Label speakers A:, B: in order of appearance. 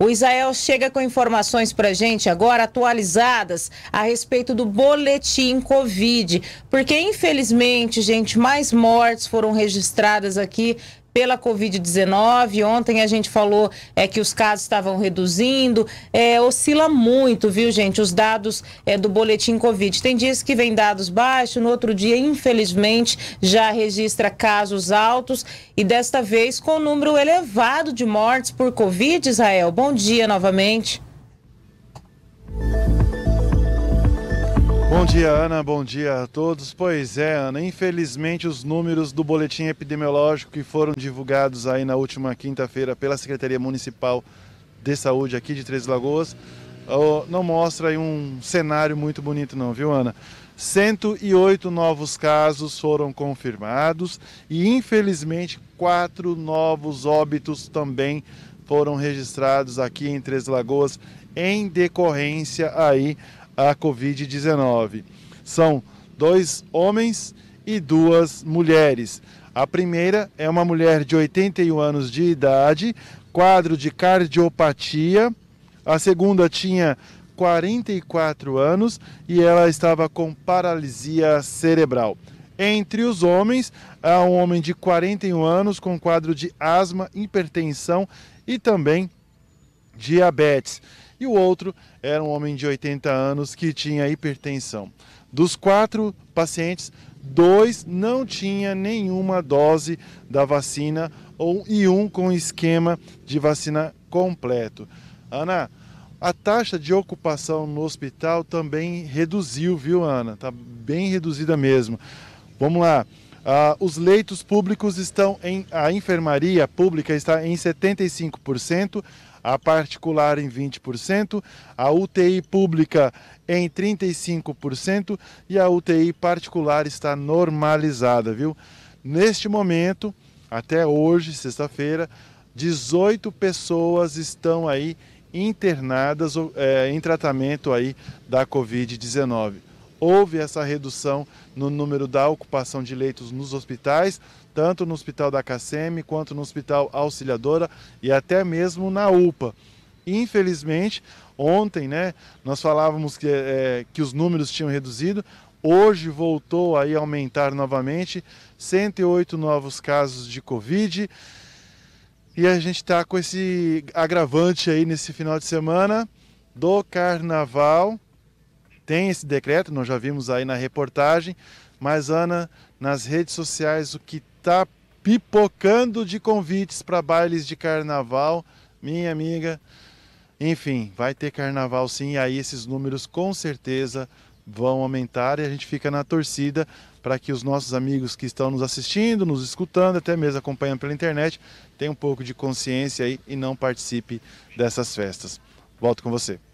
A: O Israel chega com informações para gente agora atualizadas a respeito do boletim Covid, porque infelizmente, gente, mais mortes foram registradas aqui pela Covid-19. Ontem a gente falou é, que os casos estavam reduzindo. É, oscila muito, viu, gente, os dados é, do boletim Covid. Tem dias que vem dados baixos, no outro dia, infelizmente, já registra casos altos e desta vez com um número elevado de mortes por Covid, Israel. Bom dia novamente.
B: Bom dia, Ana. Bom dia a todos. Pois é, Ana. Infelizmente, os números do boletim epidemiológico que foram divulgados aí na última quinta-feira pela Secretaria Municipal de Saúde aqui de Três Lagoas não mostra aí um cenário muito bonito, não, viu, Ana? 108 novos casos foram confirmados e, infelizmente, quatro novos óbitos também foram registrados aqui em Três Lagoas em decorrência aí a Covid-19. São dois homens e duas mulheres. A primeira é uma mulher de 81 anos de idade, quadro de cardiopatia. A segunda tinha 44 anos e ela estava com paralisia cerebral. Entre os homens, há um homem de 41 anos com quadro de asma, hipertensão e também diabetes e o outro era um homem de 80 anos que tinha hipertensão. Dos quatro pacientes, dois não tinha nenhuma dose da vacina ou, e um com esquema de vacina completo. Ana, a taxa de ocupação no hospital também reduziu, viu, Ana? Está bem reduzida mesmo. Vamos lá. Ah, os leitos públicos estão em. A enfermaria pública está em 75% a particular em 20%, a UTI pública em 35% e a UTI particular está normalizada, viu? Neste momento, até hoje, sexta-feira, 18 pessoas estão aí internadas é, em tratamento aí da Covid-19 houve essa redução no número da ocupação de leitos nos hospitais, tanto no Hospital da KCM quanto no Hospital Auxiliadora e até mesmo na UPA. Infelizmente, ontem né, nós falávamos que, é, que os números tinham reduzido, hoje voltou aí a aumentar novamente, 108 novos casos de Covid. E a gente está com esse agravante aí nesse final de semana do carnaval tem esse decreto, nós já vimos aí na reportagem, mas Ana, nas redes sociais o que está pipocando de convites para bailes de carnaval, minha amiga. Enfim, vai ter carnaval sim, e aí esses números com certeza vão aumentar e a gente fica na torcida para que os nossos amigos que estão nos assistindo, nos escutando, até mesmo acompanhando pela internet, tenham um pouco de consciência aí e não participe dessas festas. Volto com você.